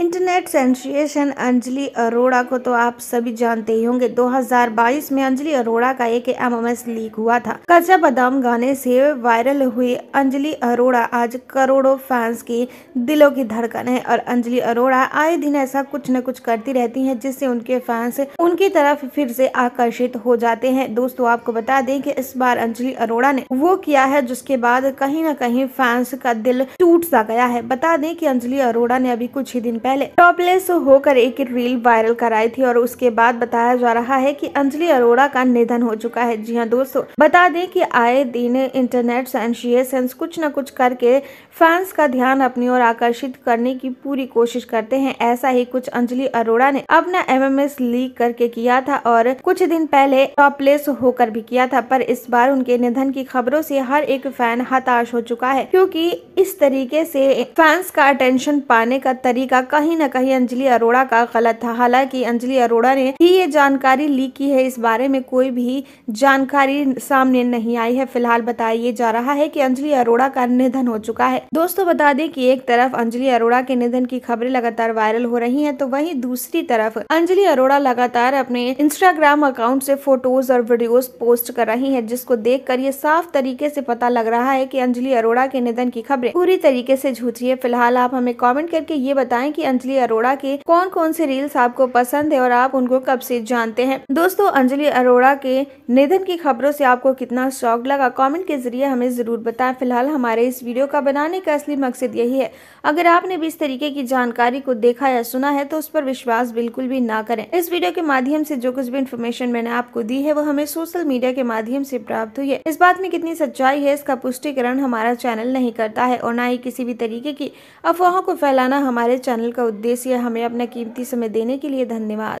internet sensation Anjali Arora को तो आप सभी जानते ही होंगे 2022 में अंजलि अरोड़ा का एक एमएमएस लीक हुआ था कच्चा बादाम गाने से वायरल हुई अंजलि अरोड़ा आज करोड़ों फैंस की दिलों की धड़कन है और अंजलि अरोड़ा आए दिन ऐसा कुछ न कुछ करती रहती हैं जिससे उनके फैंस उनकी तरफ फिर से आकर्षित हो जाते हैं दोस्तों आपको बता दें की इस बार अंजलि अरोड़ा ने वो किया है जिसके बाद कहीं ना कहीं फैंस का दिल टूट सा गया है बता दें की अंजलि अरोड़ा ने अभी कुछ ही दिन पहले टॉपलेस होकर एक रील वायरल कराई थी और उसके बाद बताया जा रहा है कि अंजलि अरोड़ा का निधन हो चुका है जी हाँ दोस्तों बता दें कि आए दिन इंटरनेट सेंस कुछ न कुछ करके फैंस का ध्यान अपनी ओर आकर्षित करने की पूरी कोशिश करते हैं ऐसा ही कुछ अंजलि अरोड़ा ने अपना एमएमएस लीक करके किया था और कुछ दिन पहले टॉपलेस होकर भी किया था पर इस बार उनके निधन की खबरों से हर एक फैन हताश हो चुका है क्योंकि इस तरीके से फैंस का अटेंशन पाने का तरीका कहीं न कहीं अंजलि अरोड़ा का गलत था हालांकि अंजलि अरोड़ा ने ही ये जानकारी लीक की है इस बारे में कोई भी जानकारी सामने नहीं आई है फिलहाल बताया जा रहा है की अंजलि अरोड़ा का निधन हो चुका है दोस्तों बता दें की एक तरफ अंजलि अरोड़ा के निधन की खबरें लगातार वायरल हो रही है तो वही दूसरी तरफ अंजलि अरोड़ा लगातार अपने इंस्टाग्राम अकाउंट से फोटोज और वीडियोस पोस्ट कर रही हैं जिसको देखकर ये साफ तरीके से पता लग रहा है कि अंजलि अरोड़ा के निधन की खबरें पूरी तरीके से झूठी है फिलहाल आप हमें कमेंट करके ये बताएं कि अंजलि अरोड़ा के कौन कौन से रील्स आपको पसंद है और आप उनको कब से जानते हैं दोस्तों अंजलि अरोड़ा के निधन की खबरों से आपको कितना शौक लगा कमेंट के जरिए हमें ज़रूर बताएं फिलहाल हमारे इस वीडियो का बनाने का असली मकसद यही है अगर आपने भी इस तरीके की जानकारी को देखा या सुना है तो उस पर विश्वास बिल्कुल भी ना करें इस वीडियो के माध्यम से जो कुछ भी इन्फॉर्मेशन मैंने आपको दी है वो हमें सोशल मीडिया के माध्यम से प्राप्त हुई है इस बात में कितनी सच्चाई है इसका पुष्टिकरण हमारा चैनल नहीं करता है और न ही किसी भी तरीके की अफवाहों को फैलाना हमारे चैनल का उद्देश्य हमें अपना कीमती समय देने के लिए धन्यवाद